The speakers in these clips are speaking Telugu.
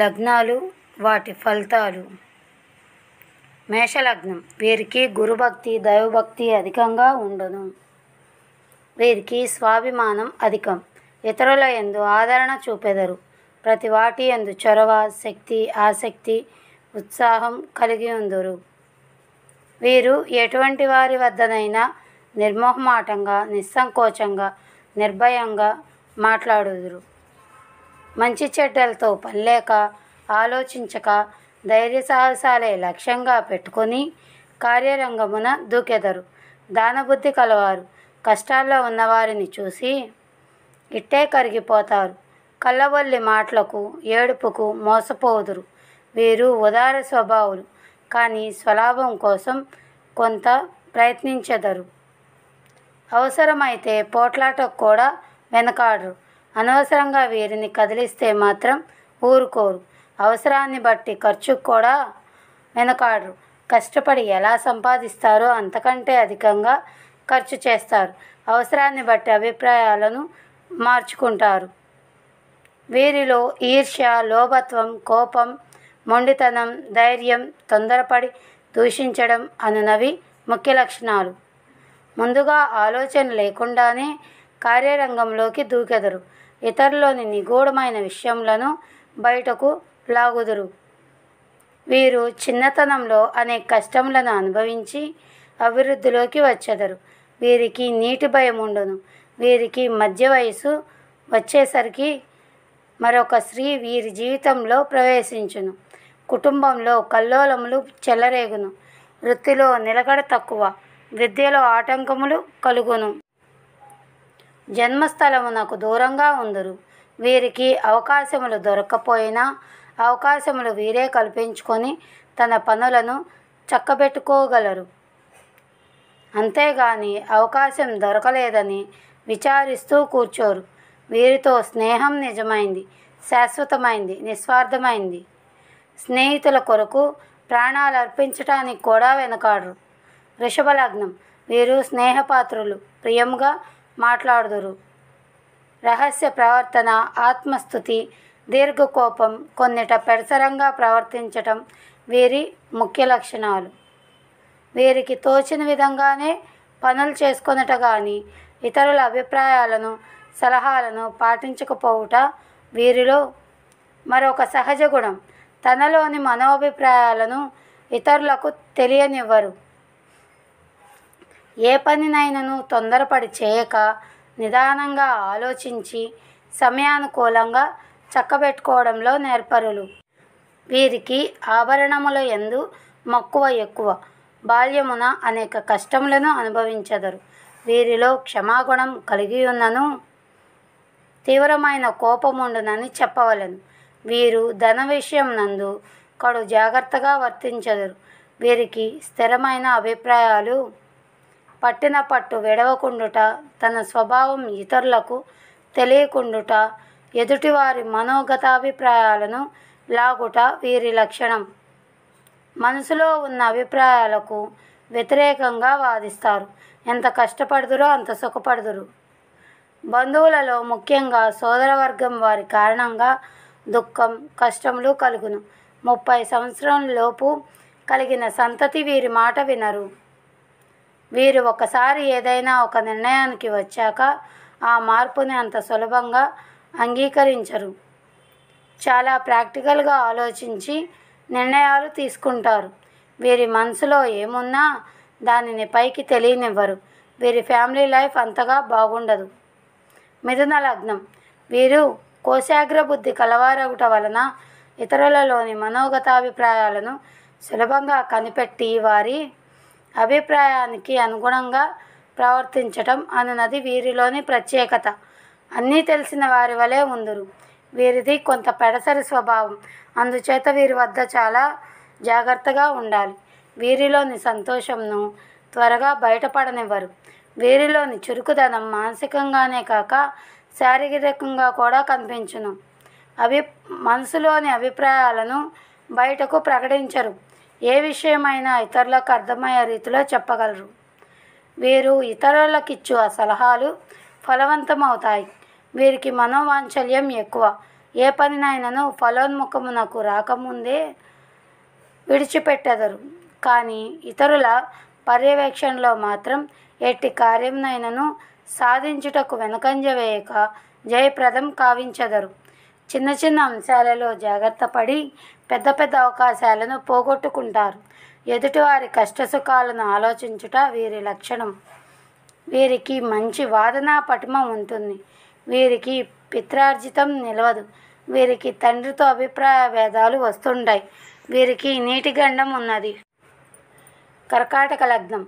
లగ్నాలు వాటి ఫలితాలు మేషలగ్నం వీరికి గురుభక్తి దైవభక్తి అధికంగా ఉండను వీరికి స్వాభిమానం అధికం ఇతరుల ఎందు ఆదరణ చూపెదరు ప్రతి వాటి ఎందు చొరవ శక్తి ఆసక్తి ఉత్సాహం కలిగి ఉందరు వీరు ఎటువంటి వారి వద్దనైనా నిర్మోహమాటంగా నిస్సంకోచంగా నిర్భయంగా మాట్లాడుదురు మంచి చెడ్డలతో పనిలేక ఆలోచించక ధైర్య సాహసాలే లక్ష్యంగా పెట్టుకొని కార్యరంగమున దూకెదరు దానబుద్ధి కలవారు కష్టాల్లో ఉన్నవారిని చూసి ఇట్టే కరిగిపోతారు కళ్ళవల్లి మాటలకు ఏడుపుకు మోసపోదురు వీరు ఉదార స్వభావులు కానీ స్వలాభం కోసం కొంత ప్రయత్నించెదరు అవసరమైతే పోట్లాటకు కూడా వెనకాడరు అనవసరంగా వీరిని కదిలిస్తే మాత్రం ఊరుకోరు అవసరాన్ని బట్టి ఖర్చు కూడా వెనకాడరు కష్టపడి ఎలా సంపాదిస్తారో అంతకంటే అధికంగా ఖర్చు చేస్తారు అవసరాన్ని బట్టి అభిప్రాయాలను మార్చుకుంటారు వీరిలో ఈర్ష్య లోభత్వం కోపం మొండితనం ధైర్యం తొందరపడి దూషించడం అనునవి ముఖ్య లక్షణాలు ముందుగా ఆలోచన లేకుండానే కార్యరంగంలోకి దూకెదరు ఇతరులోని నిగూఢమైన విషయములను బయటకు లాగుదురు వీరు చిన్నతనంలో అనేక కష్టములను అనుభవించి అభివృద్ధిలోకి వచ్చెదరు వీరికి నీటి భయం ఉండను వీరికి మధ్య వయసు వచ్చేసరికి మరొక స్త్రీ వీరి జీవితంలో ప్రవేశించును కుటుంబంలో కల్లోలములు చెల్లరేగును వృత్తిలో నిలకడ తక్కువ విద్యలో ఆటంకములు కలుగును జన్మస్థలము నాకు దూరంగా ఉందరు వీరికి అవకాశములు దొరకపోయినా అవకాశములు వీరే కల్పించుకొని తన పనులను చక్కబెట్టుకోగలరు అంతేగాని అవకాశం దొరకలేదని విచారిస్తూ కూర్చోరు వీరితో స్నేహం నిజమైంది శాశ్వతమైంది నిస్వార్థమైంది స్నేహితుల కొరకు ప్రాణాలు అర్పించటానికి కూడా వెనకాడరు వృషభ లగ్నం వీరు స్నేహపాత్రులు ప్రియంగా మాట్లాడుదురు రహస్య ప్రవర్తన ఆత్మస్థుతి దీర్ఘకోపం కొన్నిట పెడసరంగా ప్రవర్తించటం వీరి ముఖ్య లక్షణాలు వీరికి తోచిన విధంగానే పనులు చేసుకొనుట కానీ ఇతరుల అభిప్రాయాలను సలహాలను పాటించకపోవుట వీరిలో మరొక సహజ గుణం తనలోని మనోభిప్రాయాలను ఇతరులకు తెలియనివ్వరు ఏ పనినైనను తొందరపడి చేయక నిదానంగా ఆలోచించి సమయానుకూలంగా చక్కబెట్టుకోవడంలో నేర్పరులు వీరికి ఆభరణముల ఎందు మక్కువ ఎక్కువ బాల్యమున అనేక కష్టములను అనుభవించదరు వీరిలో క్షమాగుణం కలిగి ఉన్నను తీవ్రమైన కోపముండునని చెప్పవలను వీరు ధన విషయం నందు కడు జాగ్రత్తగా వర్తించదరు వీరికి స్థిరమైన అభిప్రాయాలు పట్టిన పట్టు విడవకుండుట తన స్వభావం ఇతరులకు తెలియకుండుట ఎదుటివారి మనోగతాభిప్రాయాలను లాగుట వీరి లక్షణం మనసులో ఉన్న అభిప్రాయాలకు వ్యతిరేకంగా వాదిస్తారు ఎంత కష్టపడుదురో అంత సుఖపడుదురు బంధువులలో ముఖ్యంగా సోదరవర్గం వారి కారణంగా దుఃఖం కష్టములు కలుగును ముప్పై సంవత్సరం లోపు కలిగిన సంతతి వీరి మాట వినరు వీరు ఒకసారి ఏదైనా ఒక నిర్ణయానికి వచ్చాక ఆ మార్పుని అంత సులభంగా అంగీకరించరు చాలా ప్రాక్టికల్గా ఆలోచించి నిర్ణయాలు తీసుకుంటారు వీరి మనసులో ఏమున్నా దానిని పైకి తెలియనివ్వరు వీరి ఫ్యామిలీ లైఫ్ అంతగా బాగుండదు మిథున లగ్నం వీరు కోశాగ్ర బుద్ధి కలవారగుట వలన ఇతరులలోని మనోగతాభిప్రాయాలను సులభంగా కనిపెట్టి వారి అభిప్రాయానికి అనుగుణంగా ప్రవర్తించటం అన్నది వీరిలోని ప్రత్యేకత అన్నీ తెలిసిన వారి వలె ఉందరు వీరిది కొంత పెడసరి స్వభావం అందుచేత వీరి వద్ద చాలా జాగ్రత్తగా ఉండాలి వీరిలోని సంతోషంను త్వరగా బయటపడనివ్వరు వీరిలోని చురుకుదనం మానసికంగానే కాక శారీరకంగా కూడా కనిపించును అభి మనసులోని అభిప్రాయాలను బయటకు ప్రకటించరు ఏ విషయమైనా ఇతరులకు అర్థమయ్యే రీతిలో చెప్పగలరు వీరు ఇతరులకు ఇచ్చు ఆ సలహాలు ఫలవంతమవుతాయి వీరికి మనోవాంచల్యం ఎక్కువ ఏ పనినైనాను ఫలోన్ముఖమునకు రాకముందే విడిచిపెట్టెదరు కానీ ఇతరుల పర్యవేక్షణలో మాత్రం ఎట్టి కార్యంనైనను సాధించుటకు వెనకంజ వేయక జయప్రదం కావించెదరు చిన్న చిన్న అంశాలలో జాగ్రత్త పడి పెద్ద పెద్ద అవకాశాలను పోగొట్టుకుంటారు ఎదుటివారి కష్టసుఖాలను ఆలోచించుట వీరి లక్షణం వీరికి మంచి వాదనా పటిమ ఉంటుంది వీరికి పిత్రార్జితం నిలవదు వీరికి తండ్రితో అభిప్రాయ భేదాలు వస్తుంటాయి వీరికి నీటి గండం ఉన్నది కర్కాటక లగ్నం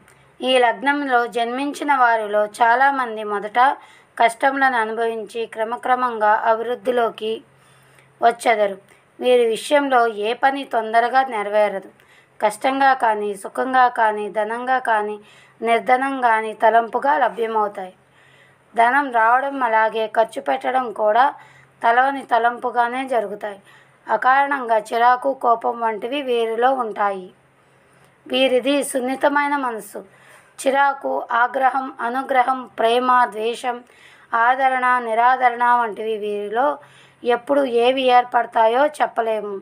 ఈ లగ్నంలో జన్మించిన వారిలో చాలామంది మొదట కష్టములను అనుభవించి క్రమక్రమంగా అభివృద్ధిలోకి వచ్చెదరు వీరి విషయంలో ఏ పని తొందరగా నెరవేరదు కష్టంగా కానీ సుఖంగా కానీ ధనంగా కానీ నిర్ధనం కానీ తలంపుగా లభ్యమవుతాయి ధనం రావడం అలాగే ఖర్చు పెట్టడం కూడా తలవని తలంపుగానే జరుగుతాయి అకారణంగా చిరాకు కోపం వంటివి వీరిలో ఉంటాయి వీరిది సున్నితమైన మనసు చిరాకు ఆగ్రహం అనుగ్రహం ప్రేమ ద్వేషం ఆదరణ నిరాదరణ వంటివి వీరిలో ఎప్పుడు ఏవి ఏర్పడతాయో చెప్పలేము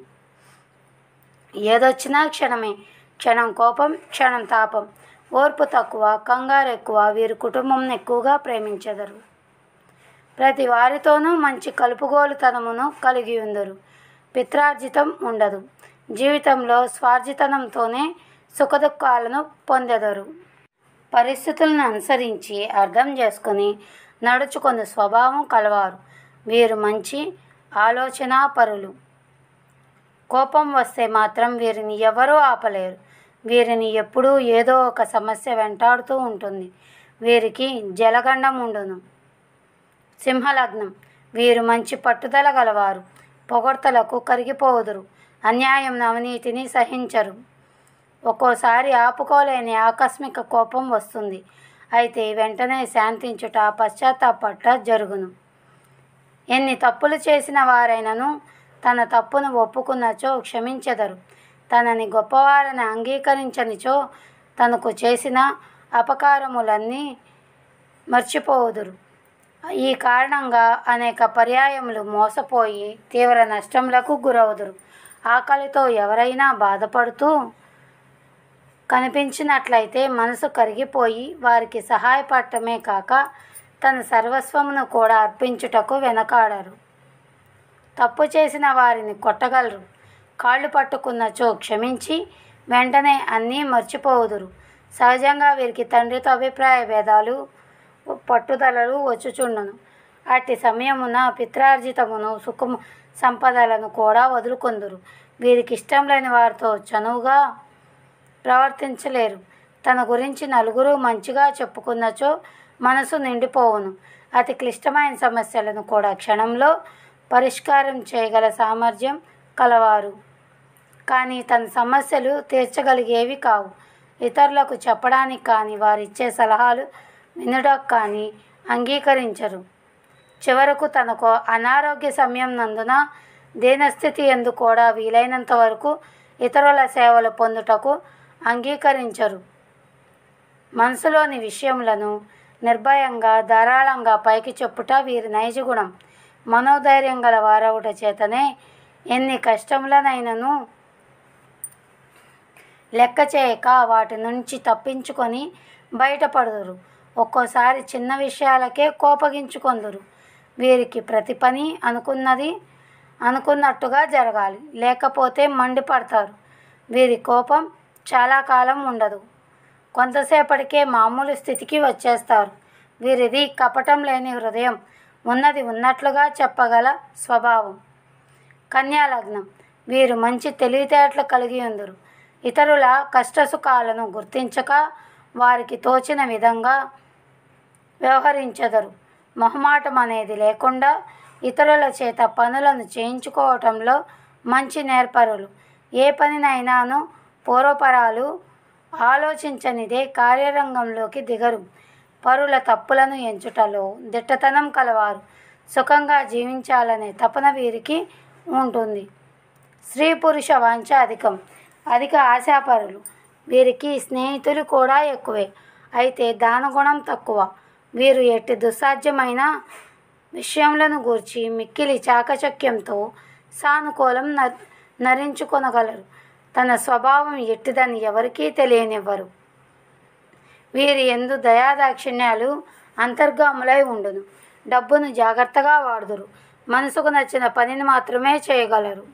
ఏదొచ్చినా క్షణమే క్షణం కోపం క్షణం తాపం ఓర్పు తక్కువ కంగారు ఎక్కువ వీరు కుటుంబం ఎక్కువగా ప్రేమించెదరు ప్రతి వారితోనూ మంచి కలుపుగోలుతనమును కలిగి ఉందరు పిత్రార్జితం ఉండదు జీవితంలో స్వార్జితనంతోనే సుఖదుఖాలను పొందెదరు పరిస్థితులను అనుసరించి అర్థం చేసుకుని నడుచుకున్న స్వభావం కలవారు వీరు మంచి ఆలోచనాపరులు కోపం వస్తే మాత్రం వీరిని ఎవరూ ఆపలేరు వీరిని ఎప్పుడూ ఏదో ఒక సమస్య వెంటాడుతూ ఉంటుంది వీరికి జలగండం ఉండును సింహలగ్నం వీరు మంచి పట్టుదల గలవారు పొగడ్తలకు కరిగిపోదురు అన్యాయం అవినీతిని సహించరు ఒక్కోసారి ఆపుకోలేని ఆకస్మిక కోపం వస్తుంది అయితే వెంటనే శాంతించుట పశ్చాత్తాపట్ట జరుగును ఎన్ని తప్పులు చేసిన వారైనను తన తప్పును ఒప్పుకున్నచో క్షమించెదరు తనని గొప్పవారని అంగీకరించనిచో తనకు చేసిన అపకారములన్నీ మర్చిపోవుదురు ఈ కారణంగా అనేక పర్యాయములు మోసపోయి తీవ్ర నష్టములకు గురవుదురు ఆకలితో ఎవరైనా బాధపడుతూ కనిపించినట్లయితే మనసు కరిగిపోయి వారికి సహాయపడటమే కాక తన సర్వస్వమును కూడా అర్పించుటకు వెనకాడరు తప్పు చేసిన వారిని కొట్టగలరు కాళ్ళు పట్టుకున్నచో క్షమించి వెంటనే అన్నీ మర్చిపోదురు సహజంగా వీరికి తండ్రితో అభిప్రాయ భేదాలు పట్టుదలలు వచ్చుచుండును అట్టి సమయమున పిత్రార్జితమును సుఖము సంపదలను కూడా వదులుకొందురు వీరికి ఇష్టం లేని వారితో చనువుగా ప్రవర్తించలేరు తన గురించి నలుగురు మంచిగా చెప్పుకున్నచో మనసు నిండిపోవును అతి క్లిష్టమైన సమస్యలను కూడా క్షణంలో పరిష్కారం చేయగల సామర్థ్యం కలవారు కానీ తన సమస్యలు తీర్చగలిగేవి కావు ఇతరులకు చెప్పడానికి కానీ వారిచ్చే సలహాలు వినడం కానీ అంగీకరించరు చివరకు తనకు అనారోగ్య సమయం నందున దీనస్థితి ఎందు కూడా వీలైనంత వరకు ఇతరుల సేవలు పొందుటకు అంగీకరించరు మనసులోని విషయములను నిర్భయంగా ధారాళంగా పైకి చెప్పుట వీరి నైజగుణం మనోధైర్యం గల వారవుట చేతనే ఎన్ని కష్టములనైనను లెక్క చేయక వాటి నుంచి తప్పించుకొని బయటపడదురు ఒక్కోసారి చిన్న విషయాలకే కోపగించుకొందురు వీరికి ప్రతి పని అనుకున్నది అనుకున్నట్టుగా జరగాలి లేకపోతే మండిపడతారు వీరి కోపం చాలా కాలం ఉండదు కొంతసేపటికే మామూలు స్థితికి వచ్చేస్తారు వీరిది కపటం లేని హృదయం ఉన్నది ఉన్నట్లుగా చెప్పగల స్వభావం కన్యాలగ్నం వీరు మంచి తెలివితేటలు కలిగి ఉందరు ఇతరుల కష్టసుఖాలను గుర్తించక వారికి తోచిన విధంగా వ్యవహరించదరు మొహమాటం అనేది లేకుండా ఇతరుల చేత పనులను చేయించుకోవటంలో మంచి నేర్పరులు ఏ పనినైనాను పూర్వపరాలు ఆలోచించనిదే కార్యరంగంలోకి దిగరు పరుల తప్పులను ఎంచుటలో దిట్టతనం కలవారు సుఖంగా జీవించాలనే తపన వీరికి ఉంటుంది స్త్రీ పురుష వాంఛ అధికం అధిక ఆశాపరులు వీరికి స్నేహితులు కూడా ఎక్కువే అయితే దానగుణం తక్కువ వీరు ఎట్టి దుస్సాధ్యమైన విషయములను గూర్చి మిక్కిలి చాకచక్యంతో సానుకూలం నరించుకొనగలరు తన స్వభావం ఎట్టిదని ఎవరికీ తెలియనివ్వరు వీరి ఎందు దయాదాక్షిణ్యాలు అంతర్గాములై ఉండును డబ్బును జాగ్రత్తగా వాడుదురు మనసుకు నచ్చిన పనిని మాత్రమే చేయగలరు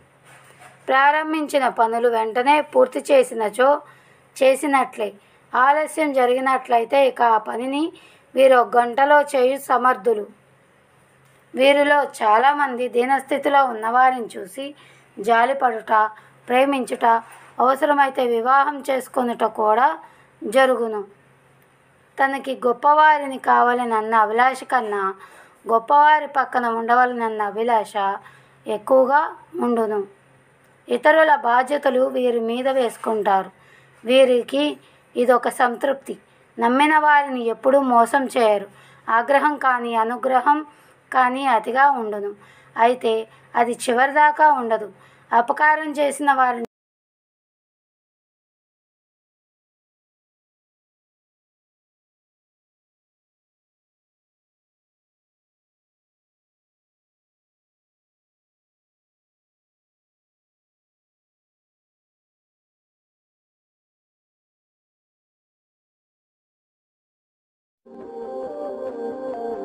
ప్రారంభించిన పనులు వెంటనే పూర్తి చేసినచో చేసినట్లే ఆలస్యం జరిగినట్లయితే ఇక ఆ పనిని వీరు ఒక గంటలో చేయు సమర్థులు వీరిలో చాలామంది దీనస్థితిలో ఉన్నవారిని చూసి జాలిపడుట ప్రేమించుట అవసరమైతే వివాహం చేసుకొనుట కూడా జరుగును తనకి గొప్పవారిని కావాలనన్న అభిలాష కన్నా గొప్పవారి పక్కన ఉండవాలనన్న అభిలాష ఎక్కువగా ఉండును ఇతరుల బాధ్యతలు వీరి మీద వేసుకుంటారు వీరికి ఇదొక సంతృప్తి నమ్మిన వారిని ఎప్పుడూ మోసం చేయరు ఆగ్రహం కానీ అనుగ్రహం కానీ అతిగా ఉండును అయితే అది చివరిదాకా ఉండదు అపకారం చేసిన వారిని Thank you.